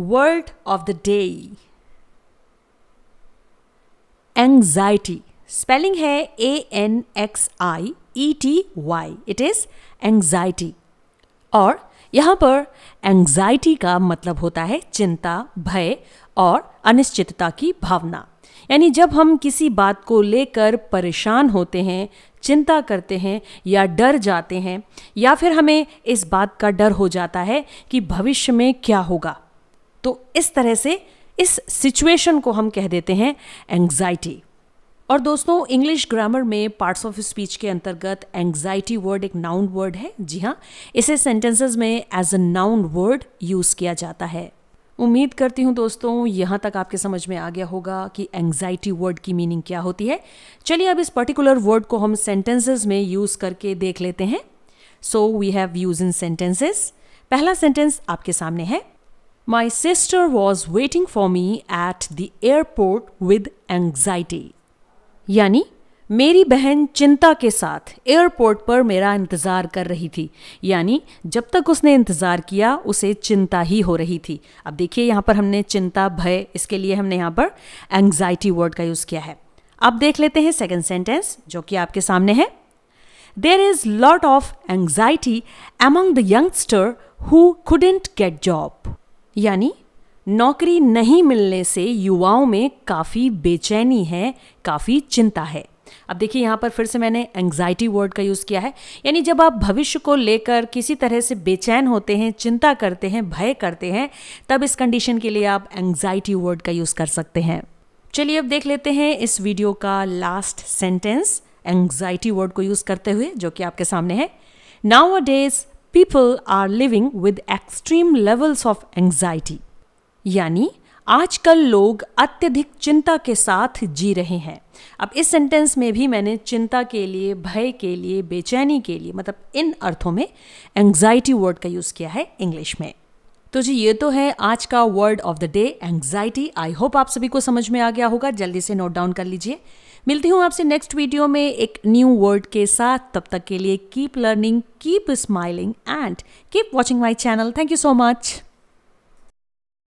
word of the day anxiety spelling है A N X I E T Y it is anxiety और यहाँ पर anxiety का मतलब होता है चिंता भय और अनिश्चितता की भावना यानी जब हम किसी बात को लेकर परेशान होते हैं चिंता करते हैं या डर जाते हैं या फिर हमें इस बात का डर हो जाता है कि भविष्य में क्या होगा तो इस तरह से इस सिचुएशन को हम कह देते हैं एंग्जाइटी और दोस्तों इंग्लिश ग्रामर में पार्ट्स ऑफ स्पीच के अंतर्गत एंग्जाइटी वर्ड एक नाउन वर्ड है जी हाँ इसे सेंटेंसेस में as a noun word use किया जाता है उम्मीद करती हूँ दोस्तों यहाँ तक आपके समझ में आ गया होगा कि एंग्जाइटी वर्ड की मीनिंग क्या होती है चलिए अब इस पर्टिकुलर वर्ड को हम सेंटेंसेज में यूज़ करके देख लेते हैं so we have use in sentences पहला सेंटेंस आपके सामने है My sister was waiting for me at the airport with anxiety. यानी मेरी बहन चिंता के साथ एयरपोर्ट पर मेरा इंतज़ार कर रही थी यानी जब तक उसने इंतज़ार किया उसे चिंता ही हो रही थी अब देखिए यहाँ पर हमने चिंता भय इसके लिए हमने यहाँ पर एंग्जाइटी वर्ड का यूज़ किया है अब देख लेते हैं सेकेंड सेंटेंस जो कि आपके सामने है there is lot of anxiety among the youngster who couldn't get job यानी नौकरी नहीं मिलने से युवाओं में काफ़ी बेचैनी है काफ़ी चिंता है अब देखिए यहाँ पर फिर से मैंने एंग्जाइटी वर्ड का यूज़ किया है यानी जब आप भविष्य को लेकर किसी तरह से बेचैन होते हैं चिंता करते हैं भय करते हैं तब इस कंडीशन के लिए आप एंग्जाइटी वर्ड का यूज़ कर सकते हैं चलिए अब देख लेते हैं इस वीडियो का लास्ट सेंटेंस एंग्जाइटी वर्ड को यूज़ करते हुए जो कि आपके सामने है nowadays people are living with extreme levels of anxiety यानी आजकल लोग अत्यधिक चिंता के साथ जी रहे हैं अब इस सेंटेंस में भी मैंने चिंता के लिए भय के लिए बेचैनी के लिए मतलब इन अर्थों में एंग्जाइटी वर्ड का यूज़ किया है इंग्लिश में तो जी ये तो है आज का word of the day anxiety I hope आप सभी को समझ में आ गया होगा जल्दी से नोट डाउन कर लीजिए मिलती हूँ आपसे नेक्स्ट वीडियो में एक न्यू वर्ड के साथ तब तक के लिए keep learning keep smiling and keep watching my channel thank you so much